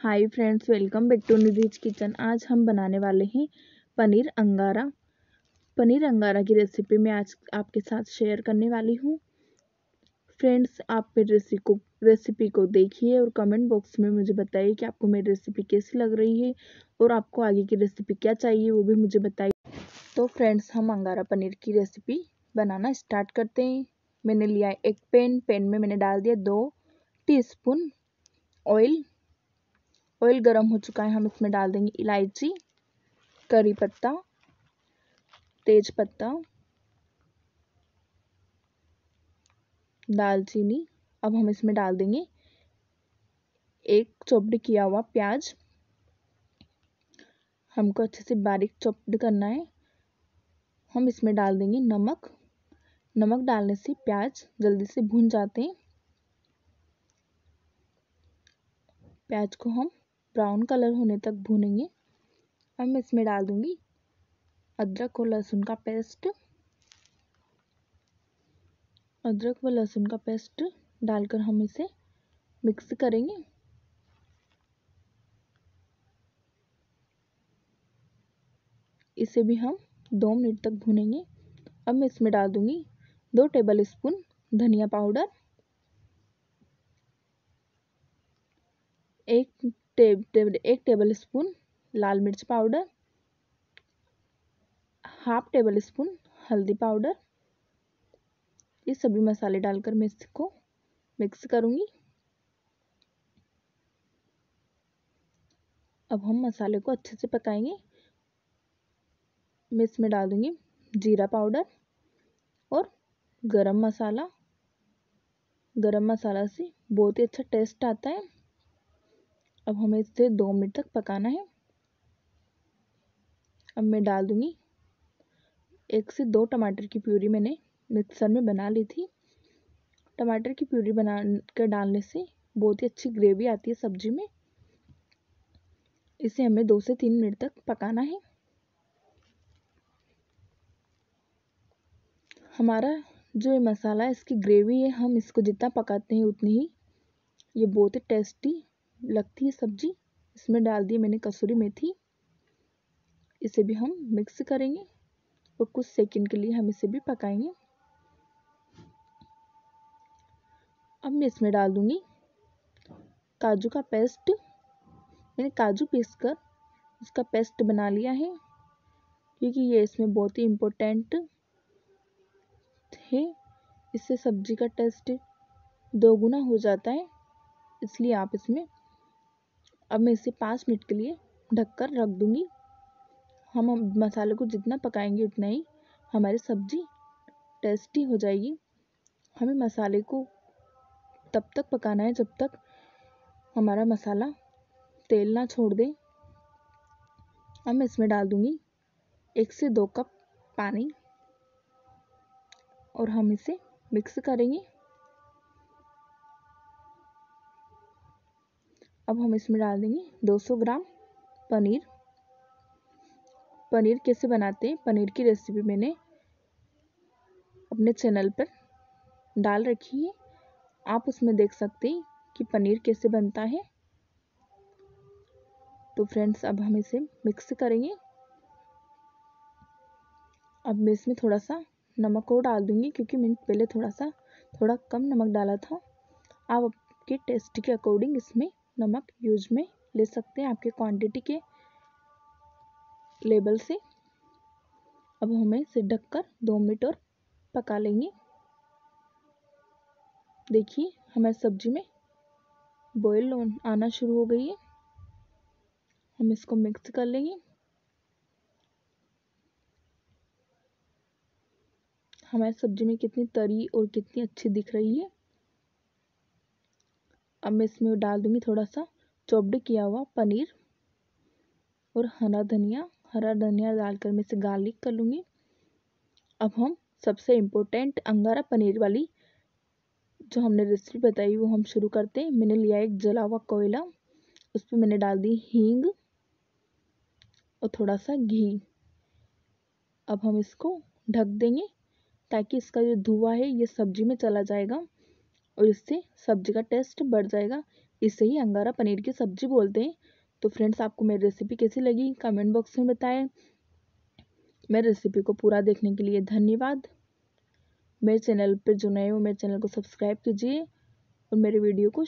hi friends welcome back to Nidhi's kitchen आज हम बनाने वाले हैं पनीर अंगारा पनीर अंगारा की रेसिपी मैं आज आपके साथ शेयर करने वाली हूँ फ्रेंड्स आप मेरी रेसिपी को रेसिपी को देखिए और कमेंट बॉक्स में मुझे बताइए कि आपको मेरी रेसिपी कैसी लग रही है और आपको आगे की रेसिपी क्या चाहिए वो भी मुझे बताइए तो फ्रेंड्स हम अंगारा पनीर की रेसिपी बनाना स्टार्ट करते हैं मैंने लिया एक पेन पेन में मैंने डाल दिया दो टीस्पून ऑयल ऑयल गर्म हो चुका है हम इसमें डाल देंगे इलायची करी पत्ता तेज पत्ता दालचीनी अब हम इसमें डाल देंगे एक चॉप्ड किया हुआ प्याज हमको अच्छे से बारीक चॉप्ड करना है हम इसमें डाल देंगे नमक नमक डालने से प्याज जल्दी से भून जाते हैं प्याज को हम ब्राउन कलर होने तक भूनेंगे अब मैं इसमें डाल दूँगी अदरक और लहसुन का पेस्ट अदरक व लहसुन का पेस्ट डालकर हम इसे मिक्स करेंगे इसे भी हम दो मिनट तक भूनेंगे अब मैं इसमें डाल दूँगी दो टेबल स्पून धनिया पाउडर एक टेब टेब एक टेबल स्पून लाल मिर्च पाउडर हाफ टेबल स्पून हल्दी पाउडर ये सभी मसाले डालकर मैं इसको मिक्स करूँगी अब हम मसाले को अच्छे से पकाएंगे मैं इसमें डाल दूँगी जीरा पाउडर और गरम मसाला गरम मसाला से बहुत ही अच्छा टेस्ट आता है अब हमें इसे दो मिनट तक पकाना है अब मैं डाल दूँगी एक से दो टमाटर की प्यूरी मैंने मिक्सर में बना ली थी टमाटर की प्यूरी बना कर डालने से बहुत ही अच्छी ग्रेवी आती है सब्जी में इसे हमें दो से तीन मिनट तक पकाना है हमारा जो ये मसाला है इसकी ग्रेवी है हम इसको जितना पकाते हैं उतनी ही ये बहुत ही टेस्टी लगती है सब्जी इसमें डाल दी मैंने कसूरी मेथी इसे भी हम मिक्स करेंगे और कुछ सेकंड के लिए हम इसे भी पकाएंगे अब मैं इसमें डाल दूँगी काजू का पेस्ट मैंने काजू पीस कर इसका पेस्ट बना लिया है क्योंकि ये इसमें बहुत ही इम्पोर्टेंट है इससे सब्जी का टेस्ट दोगुना हो जाता है इसलिए आप इसमें अब मैं इसे पाँच मिनट के लिए ढक कर रख दूँगी हम मसाले को जितना पकाएंगे उतना ही हमारी सब्ज़ी टेस्टी हो जाएगी हमें मसाले को तब तक पकाना है जब तक हमारा मसाला तेल ना छोड़ दे अब मैं इसमें डाल दूँगी एक से दो कप पानी और हम इसे मिक्स करेंगे अब हम इसमें डाल देंगे 200 ग्राम पनीर पनीर कैसे बनाते हैं पनीर की रेसिपी मैंने अपने चैनल पर डाल रखी है आप उसमें देख सकते हैं कि पनीर कैसे बनता है तो फ्रेंड्स अब हम इसे मिक्स करेंगे अब मैं इसमें थोड़ा सा नमक और डाल दूंगी क्योंकि मैंने पहले थोड़ा सा थोड़ा कम नमक डाला था आप आपके टेस्ट के अकॉर्डिंग इसमें नमक यूज में ले सकते हैं आपके क्वांटिटी के लेबल से अब हमें इसे ढककर दो मिनट और पका लेंगे देखिए हमारी सब्जी में बॉयल आना शुरू हो गई है हम इसको मिक्स कर लेंगे हमारी सब्जी में कितनी तरी और कितनी अच्छी दिख रही है अब मैं इसमें डाल दूँगी थोड़ा सा चॉप्ड किया हुआ पनीर और हरा धनिया हरा धनिया डालकर मैं इसे गार्लिक कर लूँगी अब हम सबसे इम्पोर्टेंट अंगारा पनीर वाली जो हमने रेसिपी बताई वो हम शुरू करते हैं मैंने लिया एक जला हुआ कोयला उस पर मैंने डाल दी हींग और थोड़ा सा घी अब हम इसको ढक देंगे ताकि इसका जो धुआँ है ये सब्जी में चला जाएगा और इससे सब्जी का टेस्ट बढ़ जाएगा इसे ही अंगारा पनीर की सब्जी बोलते हैं तो फ्रेंड्स आपको मेरी रेसिपी कैसी लगी कमेंट बॉक्स में बताएं मेरी रेसिपी को पूरा देखने के लिए धन्यवाद मेरे चैनल पर जो नए हो मेरे चैनल को सब्सक्राइब कीजिए और मेरे वीडियो को